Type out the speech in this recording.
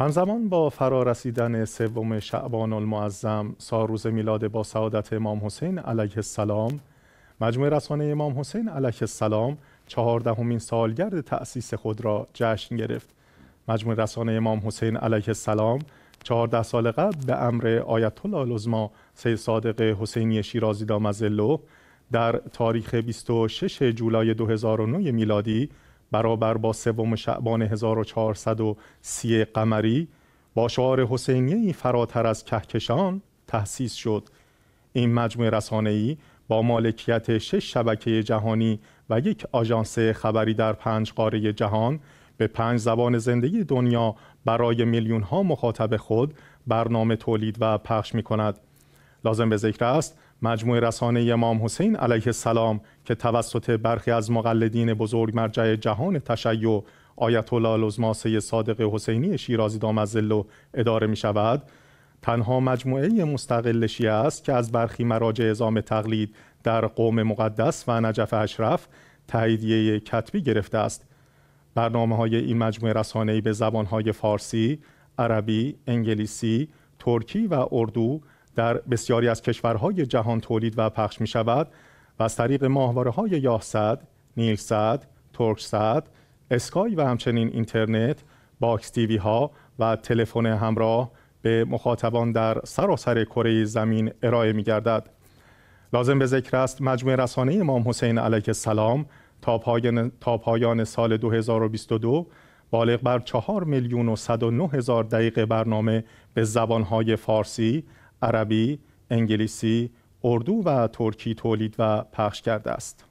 همزمان با فرا رسیدن سوم شعبان المعظم سالروز میلاد با سعادت امام حسین علیه السلام مجموعه رسانه امام حسین علیه السلام چهاردهمین سالگرد تأسیس خود را جشن گرفت مجموعه رسانه امام حسین علیه السلام چهارده سال قبل به امر آیت الله العظما سید صادق حسینی شیرازی دامزلو در تاریخ 26 جولای 2009 میلادی برابر با سوم شعبان 1430 قمری با شعار حسینی فراتر از کهکشان تأسیس شد این مجموعه رسانه‌ای با مالکیت شش شبکه جهانی و یک آژانس خبری در پنج قاره جهان به پنج زبان زندگی دنیا برای میلیون ها مخاطب خود برنامه تولید و پخش می کند. لازم به ذکر است مجموعه رسانه امام حسین علیه السلام که توسط برخی از مقلدین بزرگ مرجع جهان تشیع آیت الله لزما صادق حسینی شیرازی دامزلو اداره می شود تنها مجموعه مستقل شیعه است که از برخی مراجع اعزام تقلید در قوم مقدس و نجف اشرف تاییدیه کتبی گرفته است برنامه های این مجموعه رسانه‌ای به زبان‌های فارسی، عربی، انگلیسی، ترکی و اردو در بسیاری از کشورهای جهان تولید و پخش می شود و از طریق ماهواره های یاهصد، نیلصد، ترکصد، اسکای و همچنین اینترنت، باکس تیوی ها و تلفن همراه به مخاطبان در سراسر کره زمین ارائه می گردد. لازم به ذکر است مجموعه رسانه امام حسین علیه السلام تا پایان, تا پایان سال 2022 بالغ بر 4 میلیون و 109 هزار دقیقه برنامه به زبانهای فارسی، عربی، انگلیسی، اردو و ترکی تولید و پخش کرده است.